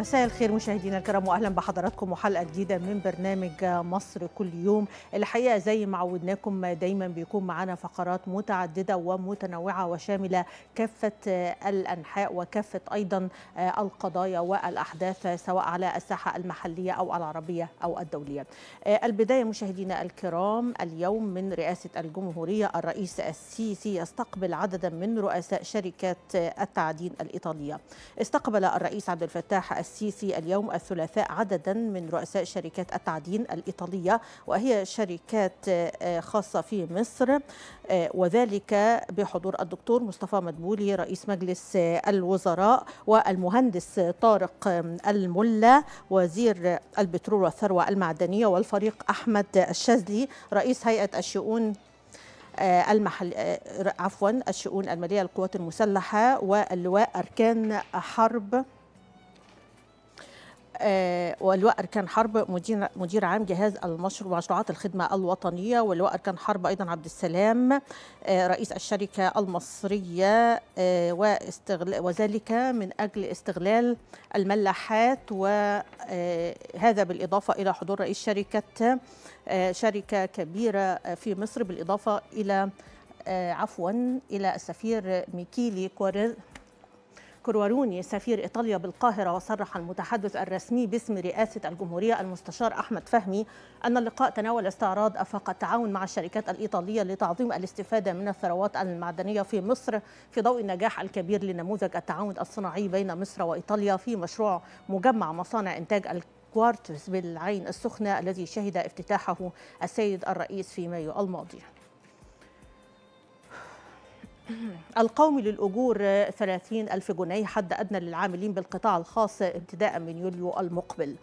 مساء الخير مشاهدينا الكرام واهلا بحضراتكم وحلقه جديده من برنامج مصر كل يوم الحقيقه زي ما عودناكم دايما بيكون معانا فقرات متعدده ومتنوعه وشامله كافه الانحاء وكافه ايضا آه، القضايا والاحداث آه، سواء على الساحه المحليه او العربيه او الدوليه آه، البدايه مشاهدينا الكرام اليوم من رئاسه الجمهوريه الرئيس السيسي يستقبل عددا من رؤساء شركات التعدين الايطاليه استقبل الرئيس عبد الفتاح السيسي اليوم الثلاثاء عددا من رؤساء شركات التعدين الإيطالية وهي شركات آه، خاصة في مصر آه، وذلك بحضور الدكتور مصطفى مدبولي رئيس مجلس آه، الوزراء والمهندس طارق الملا وزير البترول والثروة المعدنية والفريق أحمد الشاذلي رئيس هيئة الشؤون المحل عفوا الشؤون الماليه للقوات المسلحه واللواء اركان حرب آه، واللواء أركان حرب مدير مدير عام جهاز مشروعات الخدمة الوطنية واللواء أركان حرب أيضا عبد السلام آه، رئيس الشركة المصرية آه، واستغل... وذلك من أجل استغلال الملاحات وهذا بالإضافة إلى حضور رئيس شركة شركة كبيرة في مصر بالإضافة إلى عفوا إلى السفير ميكيلي كوريل كرواروني سفير إيطاليا بالقاهرة وصرح المتحدث الرسمي باسم رئاسة الجمهورية المستشار أحمد فهمي أن اللقاء تناول استعراض أفاق التعاون مع الشركات الإيطالية لتعظيم الاستفادة من الثروات المعدنية في مصر في ضوء النجاح الكبير لنموذج التعاون الصناعي بين مصر وإيطاليا في مشروع مجمع مصانع إنتاج كوارتز بالعين السخنة الذي شهد افتتاحه السيد الرئيس في مايو الماضي القومي للأجور 30 ألف جنيه حد أدنى للعاملين بالقطاع الخاص ابتداء من يوليو المقبل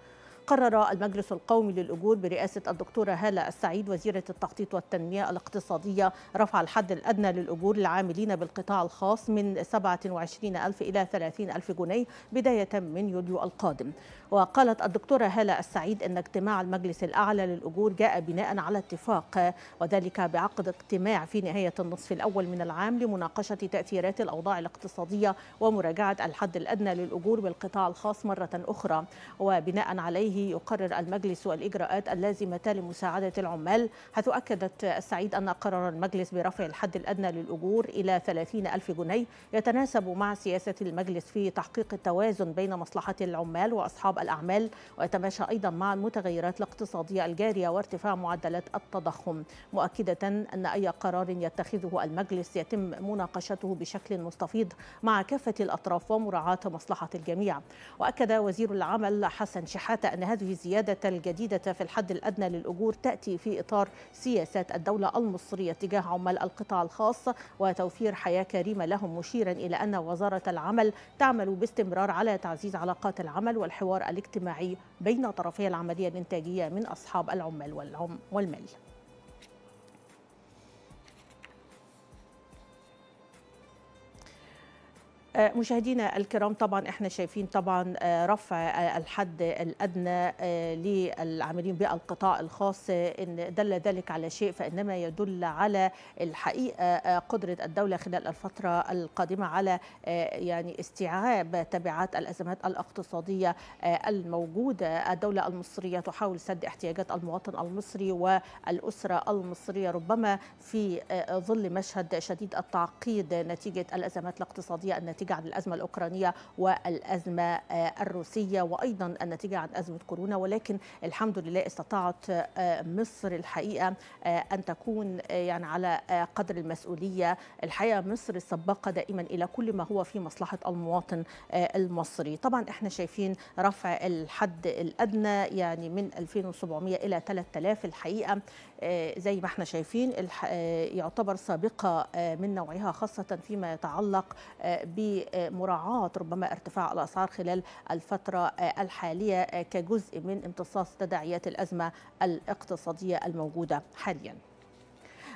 قرر المجلس القومي للأجور برئاسة الدكتورة هالة السعيد وزيرة التخطيط والتنمية الاقتصادية رفع الحد الأدنى للأجور العاملين بالقطاع الخاص من 27 ألف إلى 30 ألف جنيه بداية من يوليو القادم وقالت الدكتورة هالة السعيد أن اجتماع المجلس الأعلى للأجور جاء بناء على اتفاق وذلك بعقد اجتماع في نهاية النصف الأول من العام لمناقشة تأثيرات الأوضاع الاقتصادية ومراجعة الحد الأدنى للأجور بالقطاع الخاص مرة أخرى وبناء عليه يقرر المجلس الإجراءات اللازمة لمساعدة العمال حيث أكدت السعيد أن قرر المجلس برفع الحد الأدنى للأجور إلى 30 ألف جنيه يتناسب مع سياسة المجلس في تحقيق التوازن بين مصلحة العمال وأصحاب الأعمال ويتماشى أيضا مع المتغيرات الاقتصادية الجارية وارتفاع معدلات التضخم مؤكدة أن أي قرار يتخذه المجلس يتم مناقشته بشكل مستفيض مع كافة الأطراف ومراعاة مصلحة الجميع وأكد وزير العمل حسن شحاتة أن هذه الزيادة الجديدة في الحد الأدنى للأجور تأتي في إطار سياسات الدولة المصرية تجاه عمال القطاع الخاص وتوفير حياة كريمة لهم مشيرا إلى أن وزارة العمل تعمل باستمرار على تعزيز علاقات العمل والحوار الاجتماعي بين طرفي العملية الإنتاجية من أصحاب العمال والعم والمال آه، مشاهدينا الكرام طبعا احنا شايفين طبعا آه، رفع آه، الحد الادنى للعاملين بالقطاع الخاص ان دل ذلك على شيء فانما يدل على الحقيقه قدره الدوله خلال الفتره القادمه على يعني استيعاب تبعات الازمات الاقتصاديه الموجوده الدوله المصريه تحاول سد احتياجات المواطن المصري والاسره المصريه ربما في ظل مشهد شديد التعقيد نتيجه الازمات الاقتصاديه الناتجه الناتجة عن الأزمة الأوكرانية والأزمة آه، الروسية وأيضا الناتجة عن أزمة كورونا ولكن الحمد لله استطاعت آه، مصر الحقيقة آه، أن تكون يعني على قدر المسؤولية الحقيقة مصر سباقة دائما إلى كل ما هو في مصلحة المواطن المصري طبعا احنا شايفين رفع الحد الأدنى يعني من 2700 إلى 3000 الحقيقة آه، زي ما احنا شايفين آه، يعتبر سابقة آه، من نوعها خاصة فيما يتعلق بمراعاة ربما ارتفاع الأسعار خلال الفترة الحالية كجزء من امتصاص تداعيات الأزمة الاقتصادية الموجودة حالياً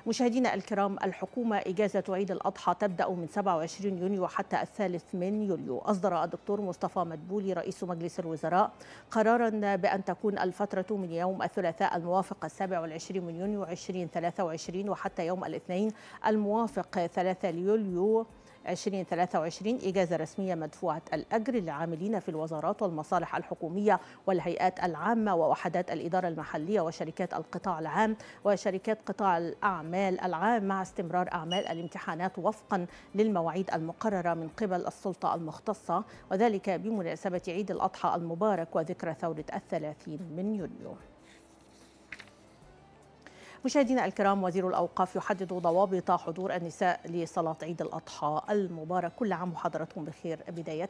مشاهدينا الكرام الحكومة إجازة عيد الأضحى تبدأ من 27 يونيو حتى الثالث من يوليو أصدر الدكتور مصطفى مدبولي رئيس مجلس الوزراء قرارا بأن تكون الفترة من يوم الثلاثاء الموافق 27 من يونيو 2023 وحتى يوم الاثنين الموافق 3 يوليو 2023 إجازة رسمية مدفوعة الأجر للعاملين في الوزارات والمصالح الحكومية والهيئات العامة ووحدات الإدارة المحلية وشركات القطاع العام وشركات قطاع الأعمال العام مع استمرار أعمال الامتحانات وفقا للمواعيد المقررة من قبل السلطة المختصة وذلك بمناسبة عيد الأضحى المبارك وذكرى ثورة الثلاثين من يونيو مشاهدينا الكرام وزير الأوقاف يحدد ضوابط حضور النساء لصلاة عيد الأضحى المبارك كل عام وحضراتكم بخير بداية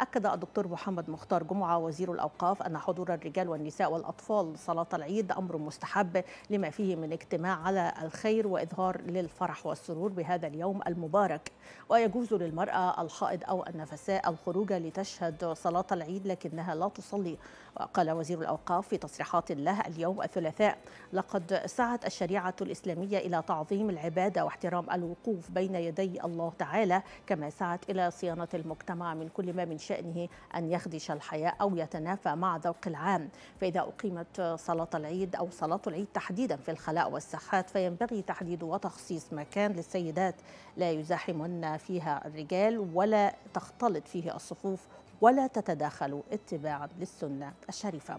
أكد الدكتور محمد مختار جمعة وزير الأوقاف أن حضور الرجال والنساء والأطفال صلاة العيد أمر مستحب لما فيه من اجتماع على الخير وإظهار للفرح والسرور بهذا اليوم المبارك ويجوز للمرأة الحائض أو النفساء الخروج لتشهد صلاة العيد لكنها لا تصلي وقال وزير الأوقاف في تصريحات له اليوم الثلاثاء لقد سعت الشريعة الإسلامية إلى تعظيم العبادة واحترام الوقوف بين يدي الله تعالى كما سعت إلى صيانة المجتمع من كل ما من شأنه أن يخدش الحياة أو يتنافى مع ذوق العام فإذا أقيمت صلاة العيد أو صلاة العيد تحديدا في الخلاء والساحات فينبغي تحديد وتخصيص مكان للسيدات لا يزاحمن فيها الرجال ولا تختلط فيه الصفوف ولا تتداخل اتباعا للسنة الشريفة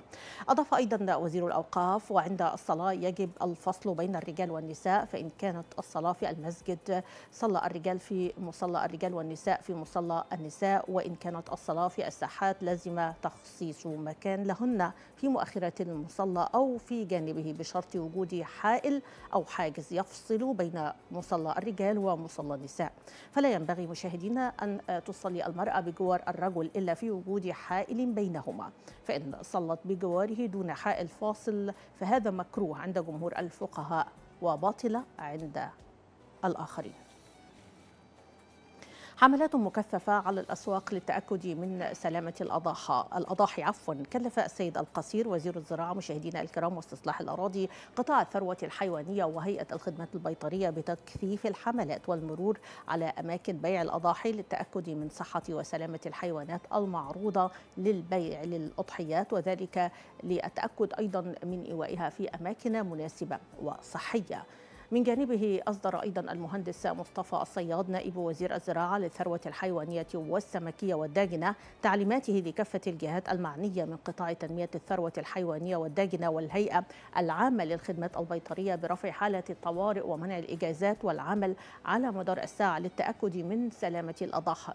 أضاف أيضا وزير الأوقاف وعند الصلاة يجب الفصل بين الرجال والنساء فإن كانت الصلاة في المسجد صلى الرجال في مصلى الرجال والنساء في مصلى النساء وإن كانت الصلاة في الساحات لازم تخصيص مكان لهن في مؤخرة المصلى أو في جانبه بشرط وجود حائل أو حاجز يفصل بين مصلى الرجال ومصلى النساء فلا ينبغي مشاهدينا أن تصلي المرأة بجوار الرجل إلا في وجود حائل بينهما فإن صلت بجواره دون حائل فاصل فهذا مكروه عند جمهور الفقهاء وباطل عند الآخرين حملات مكثفة على الأسواق للتأكد من سلامة الأضاحى الأضاحي عفوا كلف السيد القصير وزير الزراعة مشاهدينا الكرام واستصلاح الأراضي قطاع الثروة الحيوانية وهيئة الخدمات البيطرية بتكثيف الحملات والمرور على أماكن بيع الأضاحي للتأكد من صحة وسلامة الحيوانات المعروضة للبيع للأضحيات وذلك للتأكد أيضا من إيوائها في أماكن مناسبة وصحية من جانبه أصدر أيضا المهندس مصطفى الصياد نائب وزير الزراعة للثروة الحيوانية والسمكية والداجنة تعليماته لكافة الجهات المعنية من قطاع تنمية الثروة الحيوانية والداجنة والهيئة العامة للخدمات البيطرية برفع حالة الطوارئ ومنع الإجازات والعمل على مدار الساعة للتأكد من سلامة الأضاحي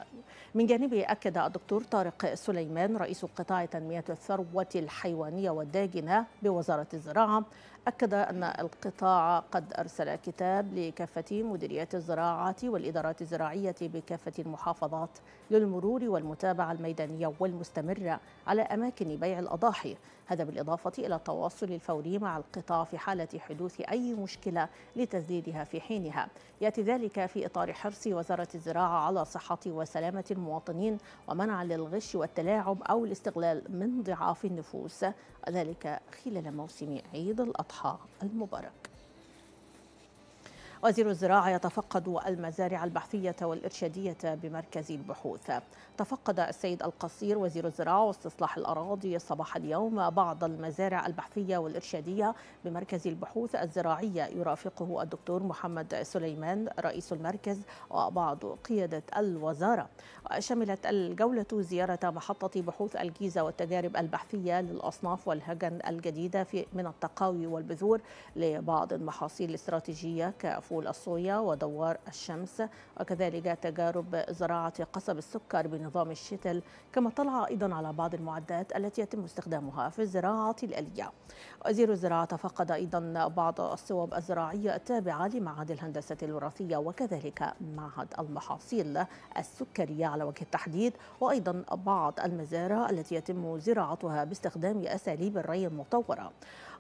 من جانبه أكد الدكتور طارق سليمان رئيس قطاع تنمية الثروة الحيوانية والداجنة بوزارة الزراعة أكد أن القطاع قد أرسل كتاب لكافة مديريات الزراعة والإدارات الزراعية بكافة المحافظات للمرور والمتابعة الميدانية والمستمرة على أماكن بيع الأضاحي هذا بالإضافة إلى التواصل الفوري مع القطاع في حالة حدوث أي مشكلة لتسديدها في حينها يأتي ذلك في إطار حرص وزارة الزراعة على صحة وسلامة المواطنين ومنع للغش والتلاعب أو الاستغلال من ضعاف النفوس ذلك خلال موسم عيد الأضحى الصحة المبارك وزير الزراعة يتفقد المزارع البحثية والإرشادية بمركز البحوث تفقد السيد القصير وزير الزراعة واستصلاح الأراضي صباح اليوم بعض المزارع البحثية والإرشادية بمركز البحوث الزراعية يرافقه الدكتور محمد سليمان رئيس المركز وبعض قيادة الوزارة شملت الجولة زيارة محطة بحوث الجيزة والتجارب البحثية للأصناف والهجن الجديدة في من التقاوي والبذور لبعض المحاصيل الاستراتيجية كفوق فول الصويا ودوار الشمس وكذلك تجارب زراعة قصب السكر بنظام الشتل كما طلع أيضا على بعض المعدات التي يتم استخدامها في الزراعة الآلية وزير الزراعة فقد أيضا بعض الصوب الزراعية التابعة لمعهد الهندسة الوراثية وكذلك معهد المحاصيل السكرية على وجه التحديد وأيضا بعض المزارع التي يتم زراعتها باستخدام أساليب الري المطورة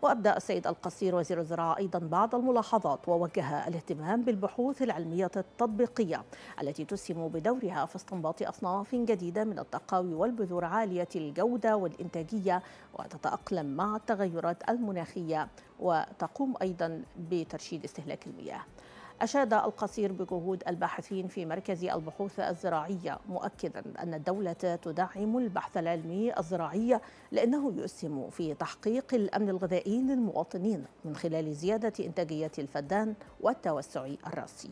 وأبدى السيد القصير وزير الزراعة أيضا بعض الملاحظات ووجه الاهتمام بالبحوث العلمية التطبيقية التي تسهم بدورها في استنباط أصناف جديدة من التقاوي والبذور عالية الجودة والإنتاجية وتتأقلم مع التغيرات المناخية وتقوم أيضا بترشيد استهلاك المياه أشاد القصير بجهود الباحثين في مركز البحوث الزراعية مؤكدا أن الدولة تدعم البحث العلمي الزراعي لأنه يسهم في تحقيق الأمن الغذائي للمواطنين من خلال زيادة إنتاجية الفدان والتوسع الراسي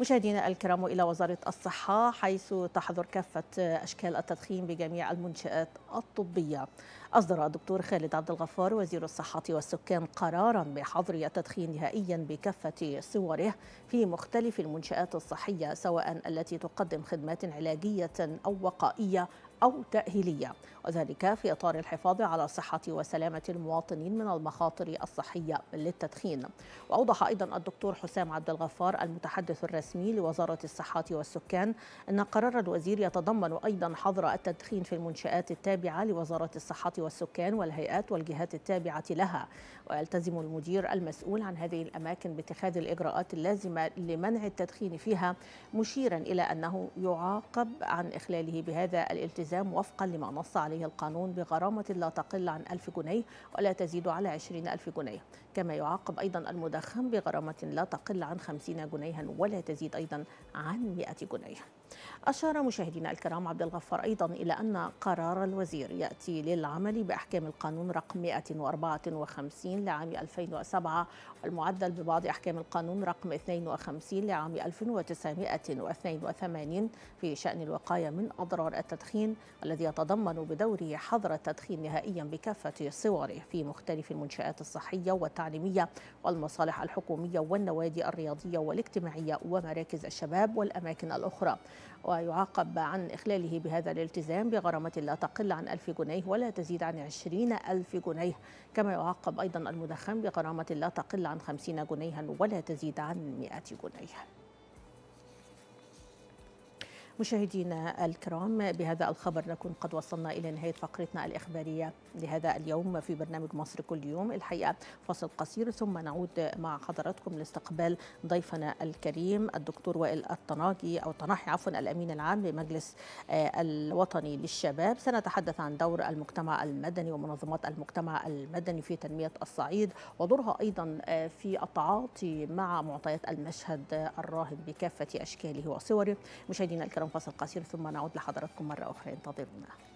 مشاهدينا الكرام الى وزاره الصحه حيث تحظر كافه اشكال التدخين بجميع المنشات الطبيه. اصدر الدكتور خالد عبد الغفار وزير الصحه والسكان قرارا بحظر التدخين نهائيا بكافه صوره في مختلف المنشات الصحيه سواء التي تقدم خدمات علاجيه او وقائيه أو تأهيلية وذلك في إطار الحفاظ على صحة وسلامة المواطنين من المخاطر الصحية للتدخين وأوضح أيضا الدكتور حسام عبد الغفار المتحدث الرسمي لوزارة الصحة والسكان أن قرار الوزير يتضمن أيضا حظر التدخين في المنشآت التابعة لوزارة الصحة والسكان والهيئات والجهات التابعة لها ويلتزم المدير المسؤول عن هذه الأماكن باتخاذ الإجراءات اللازمة لمنع التدخين فيها مشيرا إلى أنه يعاقب عن إخلاله بهذا الالتزام الالتزام وفقا لما نص عليه القانون بغرامة لا تقل عن 1000 جنيه ولا تزيد على 20000 جنيه كما يعاقب أيضا المدخن بغرامة لا تقل عن 50 جنيها ولا تزيد أيضا عن 100 جنيه أشار مشاهدينا الكرام عبد الغفار أيضا إلى أن قرار الوزير يأتي للعمل بأحكام القانون رقم 154 لعام 2007 المعدل ببعض أحكام القانون رقم 52 لعام 1982 في شأن الوقاية من أضرار التدخين الذي يتضمن بدوره حظر التدخين نهائيا بكافة صوره في مختلف المنشآت الصحية والتعليمية والمصالح الحكومية والنوادي الرياضية والاجتماعية ومراكز الشباب والأماكن الأخرى ويعاقب عن إخلاله بهذا الالتزام بغرامة لا تقل عن ألف جنيه ولا تزيد عن عشرين ألف جنيه كما يعاقب أيضا المدخن بغرامة لا تقل عن خمسين جنيها ولا تزيد عن مئة جنيه مشاهدينا الكرام بهذا الخبر نكون قد وصلنا إلى نهاية فقرتنا الإخبارية لهذا اليوم في برنامج مصر كل يوم الحقيقة فصل قصير ثم نعود مع حضراتكم لاستقبال ضيفنا الكريم الدكتور وائل الطناجي أو طناحي عفوا الأمين العام لمجلس آه، الوطني للشباب سنتحدث عن دور المجتمع المدني ومنظمات المجتمع المدني في تنمية الصعيد ودورها أيضا آه، في التعاطي مع معطيات المشهد الراهن بكافة أشكاله وصوره مشاهدينا الكرام ننتظر قصير ثم نعود لحضراتكم مرة أخرى انتظرونا